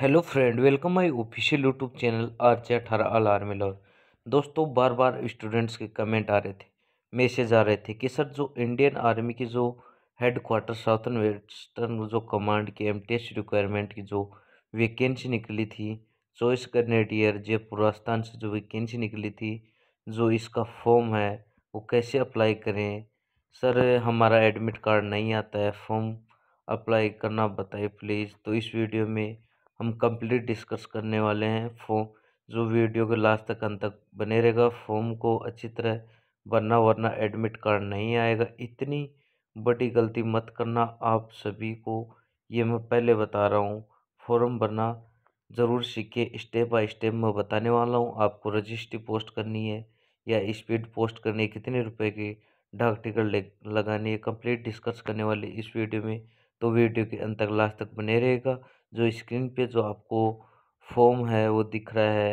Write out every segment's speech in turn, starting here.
hello friend welcome my official YouTube channel R J अठारह अलार्मी law दोस्तों बार बार students के कमेंट आ रहे थे मैसेज आ रहे थे कि सर जो इंडियन आर्मी की जो हेड क्वार्टर साउथर्न वेस्टर्न जो कमांड की एम टेस्ट रिक्वायरमेंट की जो वैकेंसी निकली थी चॉइस ग्रेनेडियर जयपुर राजस्थान से जो वैकेंसी निकली थी जो इसका फॉर्म है वो कैसे अप्लाई करें सर हमारा एडमिट कार्ड नहीं आता है फॉर्म अप्लाई करना बताए प्लीज़ तो इस वीडियो में हम कंप्लीट डिस्कस करने वाले हैं फो जो वीडियो के लास्ट तक अंत तक बने रहेगा फॉर्म को अच्छी तरह वरना वरना एडमिट कार्ड नहीं आएगा इतनी बड़ी गलती मत करना आप सभी को ये मैं पहले बता रहा हूँ फॉर्म भरना ज़रूर सीखे स्टेप बाय स्टेप मैं बताने वाला हूँ आपको रजिस्ट्री पोस्ट करनी है या स्पीड पोस्ट करनी है कितने रुपए की डाक टिकट लगानी है कंप्लीट डिस्कस करने वाले इस वीडियो में तो वीडियो के अंत तक लास्ट तक बने रहेगा जो स्क्रीन पे जो आपको फॉर्म है वो दिख रहा है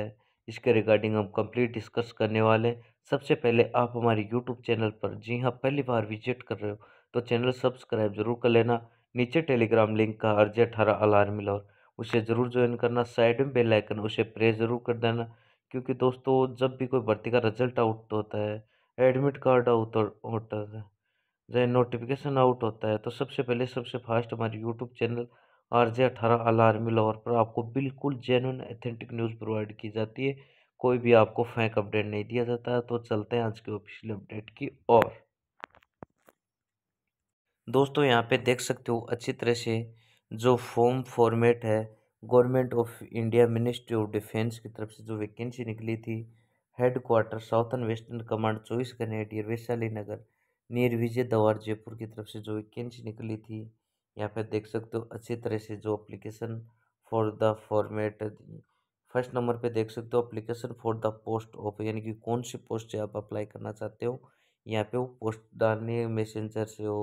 इसके रिगार्डिंग हम कंप्लीट डिस्कस करने वाले हैं सबसे पहले आप हमारे यूट्यूब चैनल पर जी हाँ पहली बार विजिट कर रहे हो तो चैनल सब्सक्राइब जरूर कर लेना नीचे टेलीग्राम लिंक का अर्जी अठारह अलार्म और उसे ज़रूर ज्वाइन करना साइड में बेल आइकन उसे प्रेस ज़रूर कर देना क्योंकि दोस्तों जब भी कोई भर्ती का रिजल्ट आउट होता है एडमिट कार्ड आउट होता है जो नोटिफिकेशन आउट होता है तो सबसे पहले सबसे फास्ट हमारे यूट्यूब चैनल आर जे अठारह अलार्मी लाहौर पर आपको बिल्कुल जेनुइन एथेंटिक न्यूज़ प्रोवाइड की जाती है कोई भी आपको फेंक अपडेट नहीं दिया जाता है तो चलते हैं आज के ऑफिशियल अपडेट की और दोस्तों यहाँ पे देख सकते हो अच्छी तरह से जो फॉर्म फॉर्मेट है government of India ministry of defence की तरफ से जो वैकेंसी निकली थी headquarter southern western command चौबीस कनेडियर वैशाली नगर नियर विजय दवार जयपुर की तरफ से जो वैकेंसी निकली थी यहाँ पे देख सकते हो अच्छी तरह से जो application for the format first number पे देख सकते हो application for the post of यानी कि कौन सी पोस्ट से आप अप्लाई करना चाहते हो यहाँ पे वो पोस्ट डालने मैसेंजर से हो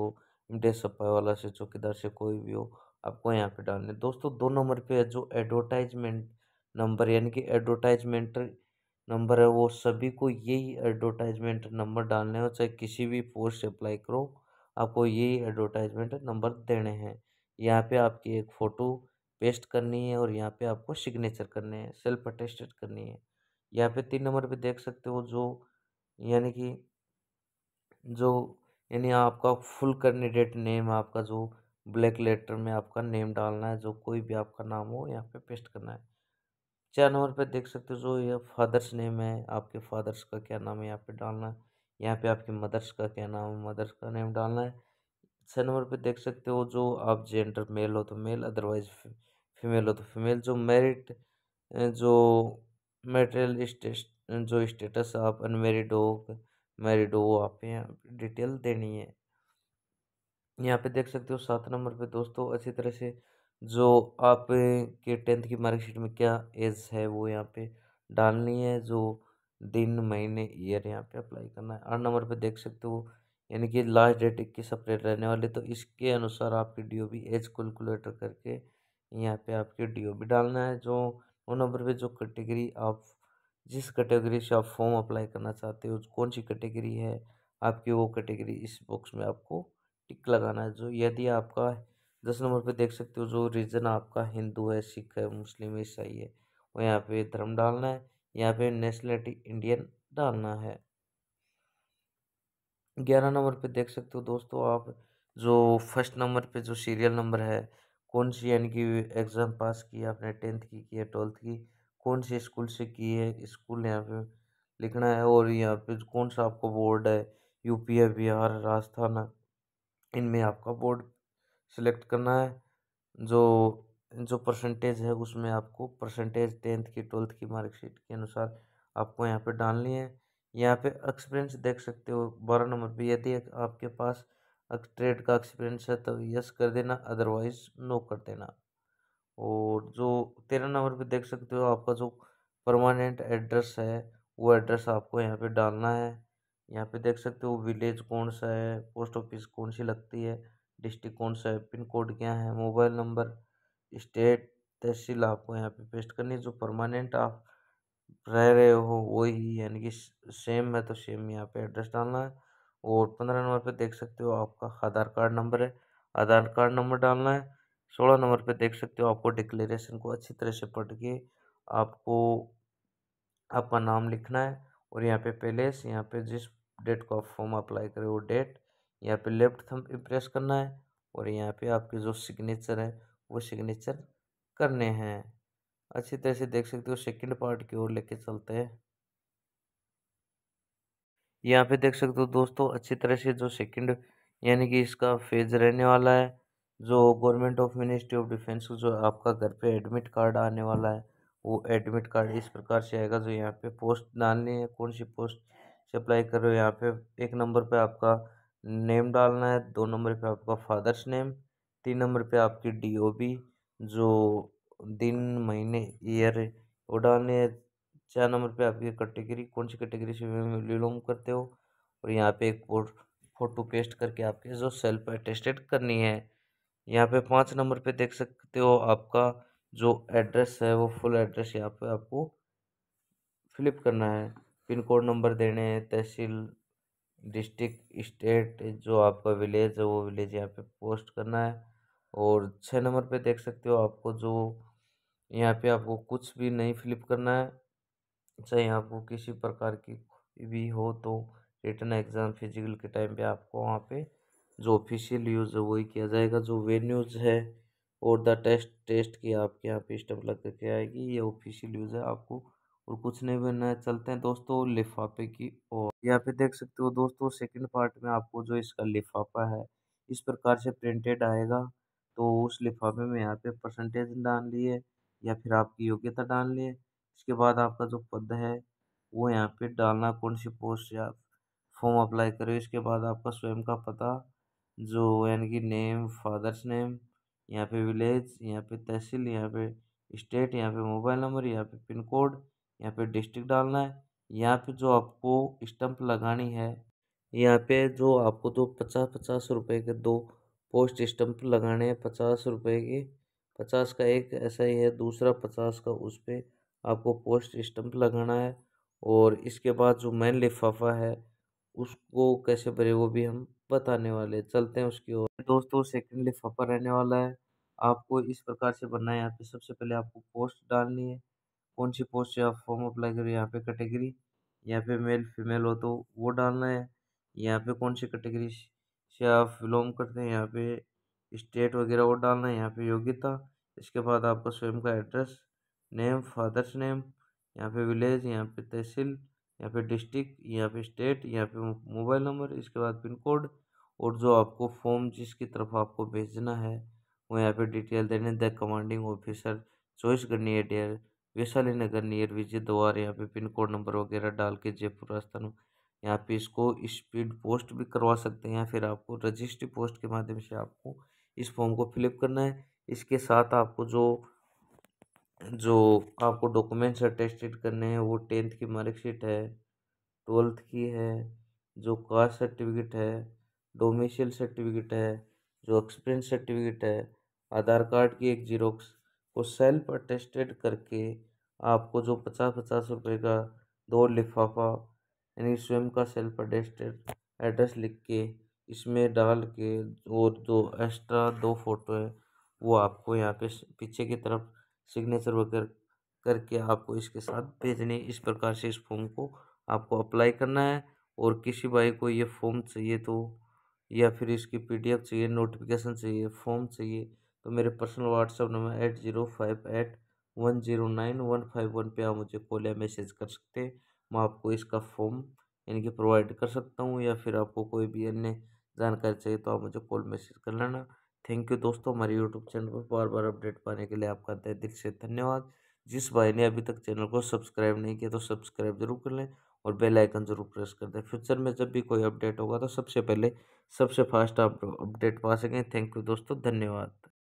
डेस्क सप्लाई वाला से चौकीदार से कोई भी हो आपको यहाँ पे डालने दोस्तों दो नंबर पे जो एडवर्टाइजमेंट नंबर यानी कि एडवर्टाइजमेंट नंबर है वो सभी को यही एडवर्टाइजमेंट नंबर डालने हो चाहे किसी भी पोस्ट से अप्लाई करो आपको यही एडवर्टाइजमेंट नंबर देने हैं यहाँ पे आपकी एक फ़ोटो पेस्ट करनी है और यहाँ पे आपको सिग्नेचर करने हैं सेल्फ अटेस्टेड करनी है यहाँ पे तीन नंबर पे देख सकते हो जो यानी कि जो यानी आपका फुल कैंडिडेट नेम आपका जो ब्लैक लेटर में आपका नेम डालना है जो कोई भी आपका नाम हो यहाँ पे पेस्ट करना है चार नंबर पे देख सकते हो जो ये फादर्स नेम है आपके फादर्स का क्या नाम है यहाँ पे डालना है यहाँ पे आपके मदर्स का क्या नाम है मदर्स का नेम डालना है छः नंबर पे देख सकते हो जो आप जेंडर मेल हो तो मेल अदरवाइज फीमेल हो तो फीमेल जो मेरिट जो मेटेरियल स्टेट जो स्टेटस आप अनमेरिड हो मैरिड हो आप यहाँ डिटेल देनी है यहाँ पे देख सकते हो सात नंबर पे दोस्तों अच्छी तरह से जो आपके टेंथ की मार्कशीट में क्या एज है वो यहाँ पे डालनी है जो दिन महीने ईयर यहाँ पे अप्लाई करना है आठ नंबर पे देख सकते हो यानी कि लास्ट डेट इक्कीस अप्रैल रहने वाले तो इसके अनुसार आपकी D O B age calculator करके यहाँ पे आपके डी ओ बी डालना है जो वो नंबर पे जो कैटेगरी आप जिस कैटेगरी से आप फॉर्म अप्लाई करना चाहते हो कौन सी कैटेगरी है आपकी वो कैटेगरी इस बॉक्स में आपको टिक लगाना है जो यदि आपका दस नंबर पे देख सकते हो जो रीजन आपका हिंदू है सिख है मुस्लिम है ईसाई है वो यहाँ पे धर्म डालना है यहाँ पे नेशनलिटी इंडियन डालना है ग्यारह नंबर पे देख सकते हो दोस्तों आप जो फर्स्ट नंबर पे जो सीरियल नंबर है कौन सी यानी कि एग्ज़ाम पास की आपने टेंथ की की है ट्वेल्थ की कौन से स्कूल से की है स्कूल यहाँ पे लिखना है और यहाँ पे कौन सा आपको बोर्ड है यूपी है बिहार राजस्थान इनमें आपका बोर्ड सिलेक्ट करना है जो जो परसेंटेज है उसमें आपको परसेंटेज टेंथ की ट्वेल्थ की मार्कशीट के अनुसार आपको यहाँ पे डालनी है यहाँ पे एक्सपीरियंस देख सकते हो बारह नंबर पे यदि आपके पास ट्रेड का एक्सपीरियंस है तो यस कर देना अदरवाइज नो कर देना और जो तेरह नंबर पे देख सकते हो आपका जो परमानेंट एड्रेस है वो एड्रेस आपको यहाँ पे डालना है यहाँ पे देख सकते हो विलेज कौन सा है पोस्ट ऑफिस कौन सी लगती है डिस्ट्रिक्ट कौन सा है पिन कोड क्या है मोबाइल नंबर स्टेट तहसील आपको यहाँ पे पेस्ट करनी है जो परमानेंट आप रह रहे हो वही यानी कि सेम है तो सेम यहाँ पे एड्रेस डालना है और पंद्रह नंबर पे देख सकते हो आपका आधार कार्ड नंबर है आधार कार्ड नंबर डालना है सोलह नंबर पे देख सकते हो आपको डिक्लेरेशन को अच्छी तरह से पढ़ के आपको आपका नाम लिखना है और यहाँ पे पहले से यहाँ पे जिस डेट को आप फॉर्म अप्लाई करें वो डेट यहाँ पे लेफ्ट थंब प्रेस करना है और यहाँ पे आपके जो सिग्नेचर है वो सिग्नेचर करने हैं अच्छी तरह से देख सकते हो सेकंड पार्ट की ओर लेके चलते हैं यहाँ पे देख सकते हो दोस्तों अच्छी तरह से जो सेकंड यानी कि इसका फेज रहने वाला है जो government of ministry of defence जो आपका घर पे एडमिट कार्ड आने वाला है वो एडमिट कार्ड इस प्रकार से आएगा जो यहाँ पे पोस्ट डालनी है कौन सी पोस्ट से अप्लाई कर रहे हो यहाँ पे एक नंबर पे आपका नेम डालना है दो नंबर पे आपका फादर्स नेम तीन नंबर पे आपकी डी ओ बी जो दिन महीने ईयर उड़ाने चार नंबर पे आपकी कैटेगरी कौन सी कैटेगरी से बिलोंग करते हो और यहाँ पे एक फोटो पेस्ट करके आपके जो सेल्फ अटेस्टेड करनी है यहाँ पे पाँच नंबर पे देख सकते हो आपका जो एड्रेस है वो फुल एड्रेस यहाँ पे आपको फिलिप करना है पिन कोड नंबर देने हैं तहसील डिस्ट्रिक्ट स्टेट जो आपका विलेज है वो विलेज यहाँ पे पोस्ट करना है और छः नंबर पे देख सकते हो आपको जो यहाँ पे आपको कुछ भी नहीं फ्लिप करना है चाहे आपको किसी प्रकार की भी हो तो रिटर्न एग्ज़ाम फिजिकल के टाइम पे आपको वहाँ पे जो ऑफिशियल यूज़ है वही किया जाएगा जो वेन्यूज़ है और द टेस्ट टेस्ट की आपके यहाँ पे स्टेप लग करके आएगी ये ऑफिशियल यूज़ है आपको और कुछ नहीं बनना है चलते हैं दोस्तों लिफाफे की और यहाँ पे देख सकते हो दोस्तों सेकंड पार्ट में आपको जो इसका लिफाफा है इस प्रकार से प्रिंटेड आएगा तो उस लिफाफे में यहाँ पे परसेंटेज डाल लिए या फिर आपकी योग्यता डाल लिए इसके बाद आपका जो पद है वो यहाँ पे डालना कौन सी पोस्ट या फॉर्म अप्लाई करें इसके बाद आपका स्वयं का पता जो यानी कि नेम फादर्स नेम यहाँ पे विलेज यहाँ पे तहसील यहाँ पे स्टेट यहाँ पे मोबाइल नंबर यहाँ पे पिन कोड यहाँ पे डिस्ट्रिक्ट डालना है यहाँ पे जो आपको स्टम्प लगानी है यहाँ पे जो आपको दो पचास पचास रुपए के दो पोस्ट स्टम्प लगाने हैं पचास रुपये के पचास का एक ऐसा ही है दूसरा पचास का उस पर आपको पोस्ट स्टम्प लगाना है और इसके बाद जो मैन लिफाफा है उसको कैसे भरे वो भी हम बताने वाले चलते हैं उसकी ओर दोस्तों सेकंड लिफाफा रहने वाला है आपको इस प्रकार से बनना है यहाँ पे सबसे पहले आपको पोस्ट डालनी है कौन सी पोस्ट आप फॉर्म अप्लाई करो यहाँ पे कैटेगरी यहाँ पे मेल फीमेल हो तो वो डालना है यहाँ पे कौन सी कैटेगरी से आप विलोम करते हैं यहाँ पे स्टेट वगैरह वो डालना है यहाँ पे योग्यता इसके बाद आपका स्वयं का एड्रेस नेम फादर्स नेम यहाँ पे विलेज यहाँ पे तहसील यहाँ पे डिस्ट्रिक्ट यहाँ पे स्टेट यहाँ पे मोबाइल नंबर इसके बाद पिन कोड और जो आपको फॉर्म जिसकी तरफ आपको भेजना है वो यहाँ पे डिटेल देने द कमांडिंग ऑफिसर चॉइस करनी है डेयर वैशाली नगर नियर विजय द्वार यहाँ पे पिन कोड नंबर वगैरह डाल के जयपुर राजस्थान यहाँ पे इसको स्पीड पोस्ट भी करवा सकते हैं या फिर आपको रजिस्ट्री पोस्ट के माध्यम से आपको इस फॉर्म को फिलअप करना है इसके साथ आपको जो जो आपको डॉक्यूमेंट्स अटेस्टेड करने हैं वो टेंथ की मार्कशीट है ट्वेल्थ की है जो कास्ट सर्टिफिकेट है डोमिशियल सर्टिफिकेट है जो एक्सपीरियंस सर्टिफिकेट है आधार कार्ड की एक जीरोक्स को सेल्फ अटेस्टेड करके आपको जो पचास पचास रुपये का दो लिफाफा यानी स्वयं का सेल्फ अटेस्टेड एड्रेस लिख के इसमें डाल के और जो एक्स्ट्रा दो फोटो है वो आपको यहाँ पे पीछे की तरफ सिग्नेचर वगैरह करके आपको इसके साथ भेजने इस प्रकार से इस फॉर्म को आपको अप्लाई करना है और किसी भाई को ये फॉर्म चाहिए तो या फिर इसकी पीडीएफ चाहिए नोटिफिकेशन चाहिए फॉर्म चाहिए तो मेरे personal WhatsApp number eight zero five eight one zero nine one five one पर आप मुझे कॉल या मैसेज कर सकते हैं मैं आपको इसका फॉर्म यानी कि प्रोवाइड कर सकता हूँ या फिर आपको कोई भी अन्य जानकारी चाहिए तो आप मुझे कॉल मैसेज कर लेना थैंक यू दोस्तों हमारे यूट्यूब चैनल पर बार बार अपडेट पाने के लिए आपका तय दिल से धन्यवाद जिस भाई ने अभी तक चैनल को सब्सक्राइब नहीं किया तो सब्सक्राइब जरूर कर लें और बेल आइकन जरूर प्रेस कर दें फ्यूचर में जब भी कोई अपडेट होगा तो सबसे पहले सबसे फास्ट आप अपडेट पा सकें थैंक यू दोस्तों धन्यवाद